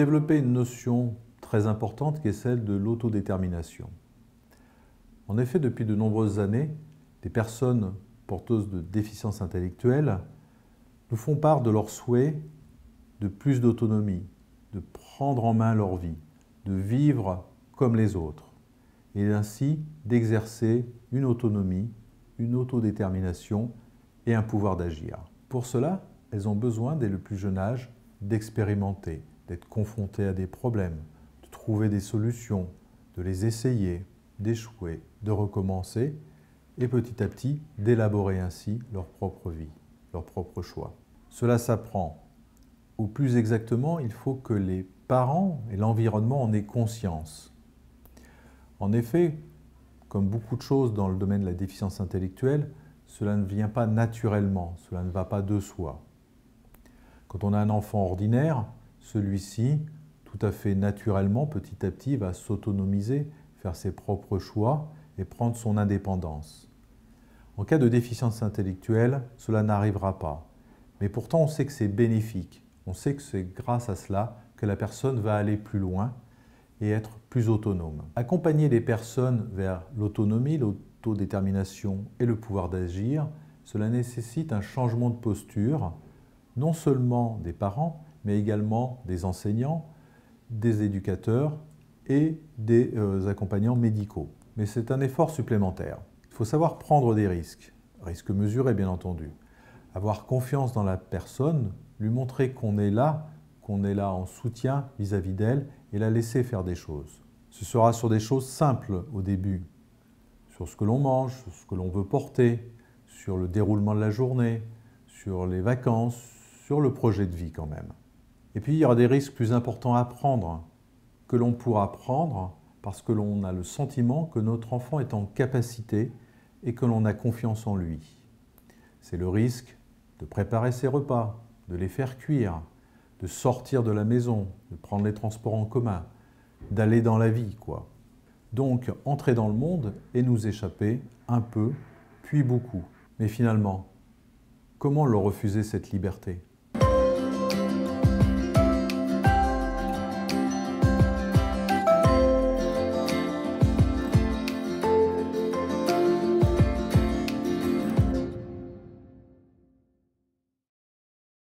développer une notion très importante qui est celle de l'autodétermination. En effet, depuis de nombreuses années, des personnes porteuses de déficience intellectuelle nous font part de leur souhait de plus d'autonomie, de prendre en main leur vie, de vivre comme les autres, et ainsi d'exercer une autonomie, une autodétermination et un pouvoir d'agir. Pour cela, elles ont besoin dès le plus jeune âge d'expérimenter, d'être confronté à des problèmes, de trouver des solutions, de les essayer, d'échouer, de recommencer, et petit à petit d'élaborer ainsi leur propre vie, leur propre choix. Cela s'apprend, ou plus exactement, il faut que les parents et l'environnement en aient conscience. En effet, comme beaucoup de choses dans le domaine de la déficience intellectuelle, cela ne vient pas naturellement, cela ne va pas de soi. Quand on a un enfant ordinaire, celui-ci, tout à fait naturellement, petit à petit, va s'autonomiser, faire ses propres choix et prendre son indépendance. En cas de déficience intellectuelle, cela n'arrivera pas. Mais pourtant, on sait que c'est bénéfique. On sait que c'est grâce à cela que la personne va aller plus loin et être plus autonome. Accompagner les personnes vers l'autonomie, l'autodétermination et le pouvoir d'agir, cela nécessite un changement de posture, non seulement des parents, mais également des enseignants, des éducateurs et des euh, accompagnants médicaux. Mais c'est un effort supplémentaire. Il faut savoir prendre des risques, risques mesurés bien entendu, avoir confiance dans la personne, lui montrer qu'on est là, qu'on est là en soutien vis-à-vis d'elle et la laisser faire des choses. Ce sera sur des choses simples au début, sur ce que l'on mange, sur ce que l'on veut porter, sur le déroulement de la journée, sur les vacances, sur le projet de vie quand même. Et puis il y aura des risques plus importants à prendre que l'on pourra prendre parce que l'on a le sentiment que notre enfant est en capacité et que l'on a confiance en lui. C'est le risque de préparer ses repas, de les faire cuire, de sortir de la maison, de prendre les transports en commun, d'aller dans la vie, quoi. Donc, entrer dans le monde et nous échapper un peu, puis beaucoup. Mais finalement, comment leur refuser cette liberté